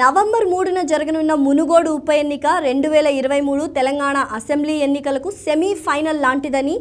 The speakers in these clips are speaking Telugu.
నవంబర్ మూడున జరగనున్న మునుగోడు ఉప ఎన్నిక రెండు వేల ఇరవై మూడు తెలంగాణ అసెంబ్లీ ఎన్నికలకు సెమీ ఫైనల్ లాంటిదని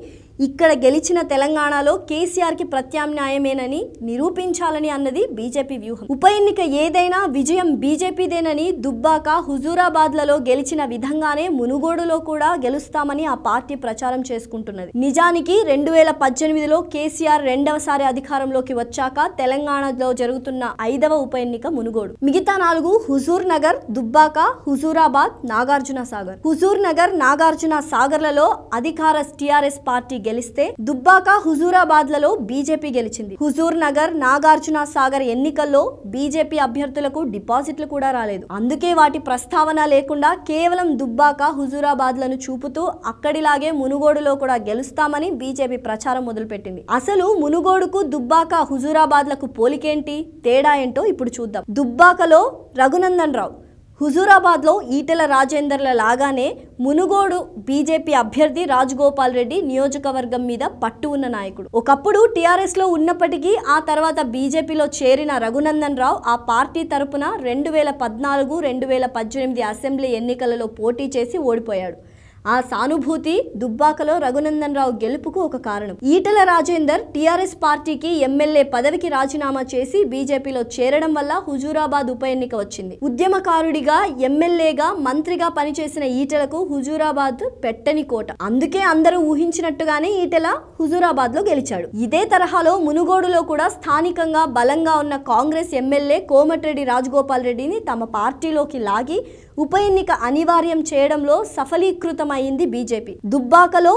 ఇక్కడ గెలిచిన తెలంగాణలో కేసీఆర్కి ప్రత్యామ్నాయమేనని నిరూపించాలని అన్నది బీజేపీ వ్యూహం ఉప ఎన్నిక ఏదైనా విజయం బీజేపీదేనని దుబ్బాక హుజూరాబాద్లలో గెలిచిన విధంగానే మునుగోడులో కూడా గెలుస్తామని ఆ పార్టీ ప్రచారం చేసుకుంటున్నది నిజానికి రెండు వేల పద్దెనిమిదిలో కేసీఆర్ రెండవసారి అధికారంలోకి వచ్చాక తెలంగాణలో జరుగుతున్న ఐదవ ఉప ఎన్నిక మునుగోడు మిగతా నాలుగు హుజూర్ నగర్ దుబ్బాక హుజూరాబాద్ నాగార్జున సాగర్ హుజూర్ నగర్ నాగార్జున సాగర్లలో అధికార టీఆర్ఎస్ పార్టీ గెలిస్తే దుబ్బాక హుజూరాబాద్లలో బీజేపీ గెలిచింది హుజూర్ నగర్ నాగార్జున సాగర్ ఎన్నికల్లో బీజేపీ అభ్యర్థులకు డిపాజిట్లు కూడా రాలేదు అందుకే వాటి ప్రస్తావన లేకుండా కేవలం దుబ్బాక లను చూపుతూ అక్కడిలాగే మునుగోడులో కూడా గెలుస్తామని బీజేపీ ప్రచారం మొదలుపెట్టింది అసలు మునుగోడుకు దుబ్బాక లకు పోలికేంటి తేడా ఏంటో ఇప్పుడు చూద్దాం దుబ్బాకలో రఘునందన్ రావు హుజూరాబాద్లో ఈటెల రాజేందర్ల లాగానే మునుగోడు బీజేపీ అభ్యర్థి రాజగోపాల్ రెడ్డి నియోజకవర్గం మీద పట్టు ఉన్న నాయకుడు ఒకప్పుడు టీఆర్ఎస్లో ఉన్నప్పటికీ ఆ తర్వాత బీజేపీలో చేరిన రఘునందన్ రావు ఆ పార్టీ తరపున రెండు వేల పద్నాలుగు రెండు వేల పద్దెనిమిది అసెంబ్లీ ఎన్నికలలో పోటీ చేసి ఓడిపోయాడు ఆ సానుభూతి దుబ్బాకలో రఘునందన్ రావు గెలుపుకు ఒక కారణం ఈటల రాజేందర్ టీఆర్ఎస్ పార్టీకి ఎమ్మెల్యే పదవికి రాజీనామా చేసి బీజేపీలో చేరడం వల్ల హుజూరాబాద్ ఉప ఎన్నిక వచ్చింది ఉద్యమకారుడిగా ఎమ్మెల్యేగా మంత్రిగా పనిచేసిన ఈటలకు హుజూరాబాద్ పెట్టని కోట అందుకే అందరూ ఊహించినట్టుగానే ఈటల హుజూరాబాద్ లో గెలిచాడు ఇదే తరహాలో మునుగోడులో కూడా స్థానికంగా బలంగా ఉన్న కాంగ్రెస్ ఎమ్మెల్యే కోమటిరెడ్డి రాజగోపాల్ రెడ్డిని తమ పార్టీలోకి లాగి ఉప ఎన్నిక అనివార్యం చేయడంలో సఫలీకృతమైన అయింది బీజేపీ దుబ్బాకలో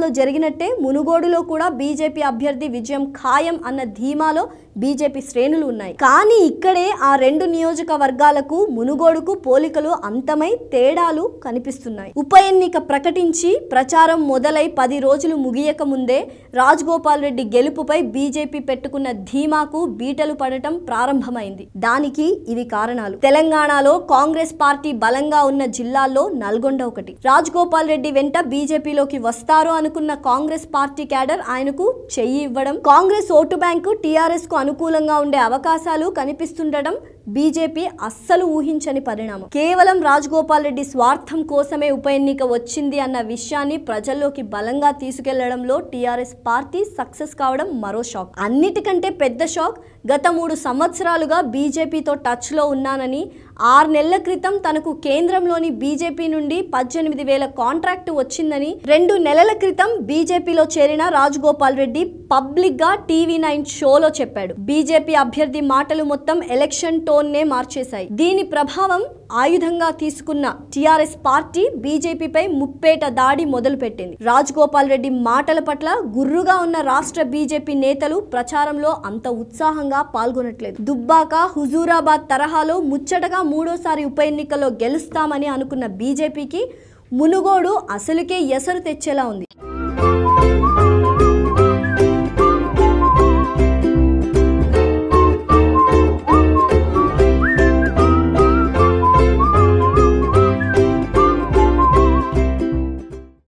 లో జరిగినట్టే మునుగోడులో కూడా బీజేపీ అభ్యర్థి విజయం ఖాయం అన్న ధీమాలో బీజేపీ శ్రేణులు ఉన్నాయి కానీ ఇక్కడే ఆ రెండు నియోజకవర్గాలకు మునుగోడుకు పోలికలు అంతమై తేడాలు కనిపిస్తున్నాయి ఉప ఎన్నిక ప్రకటించి ప్రచారం మొదలై పది రోజులు ముగియక ముందే రాజగోపాల్ రెడ్డి గెలుపుపై బీజేపీ పెట్టుకున్న ధీమాకు బీటలు పడటం ప్రారంభమైంది దానికి ఇవి కారణాలు తెలంగాణలో కాంగ్రెస్ పార్టీ బలంగా ఉన్న జిల్లాల్లో నల్గొండ ఒకటి రాజ్ రెడ్డి వెంట బీజేపీలోకి వస్తారు అనుకున్న కాంగ్రెస్ పార్టీ క్యాడర్ ఆయనకు చెయ్యి ఇవ్వడం కాంగ్రెస్ ఓటు బ్యాంకు టీఆర్ఎస్ కు అనుకూలంగా ఉండే అవకాశాలు కనిపిస్తుండటం బీజేపీ అస్సలు ఊహించని పరిణామం కేవలం రాజగోపాల్ రెడ్డి స్వార్థం కోసమే ఉప ఎన్నిక వచ్చింది అన్న విషయాన్ని ప్రజల్లోకి బలంగా తీసుకెళ్లడంలో టీఆర్ఎస్ పార్టీ సక్సెస్ కావడం మరో షాక్ అన్నిటికంటే పెద్ద షాక్ గత మూడు సంవత్సరాలుగా బీజేపీతో టచ్లో ఉన్నానని ఆరు నెలల క్రితం తనకు కేంద్రంలోని బీజేపీ నుండి పద్దెనిమిది వేల కాంట్రాక్ట్ వచ్చిందని రెండు నెలల క్రితం బీజేపీలో చేరిన రాజగోపాల్ రెడ్డి పబ్లిక్ గా టీవీ నైన్ షోలో చెప్పాడు బీజేపీ అభ్యర్థి మాటలు మొత్తం ఎలక్షన్ టోన్నే మార్చేశాయి దీని ప్రభావం ఆయుధంగా తీసుకున్న టీఆర్ఎస్ పార్టీ బీజేపీపై ముప్పేట దాడి మొదలుపెట్టింది రాజగోపాల్ రెడ్డి మాటల పట్ల గుర్రుగా ఉన్న రాష్ట్ర బీజేపీ నేతలు ప్రచారంలో అంత ఉత్సాహంగా పాల్గొనట్లేదు దుబ్బాక హుజూరాబాద్ తరహాలో ముచ్చటగా మూడోసారి ఉప ఎన్నికల్లో గెలుస్తామని అనుకున్న బీజేపీకి మునుగోడు అసలుకే ఎసరు తెచ్చేలా ఉంది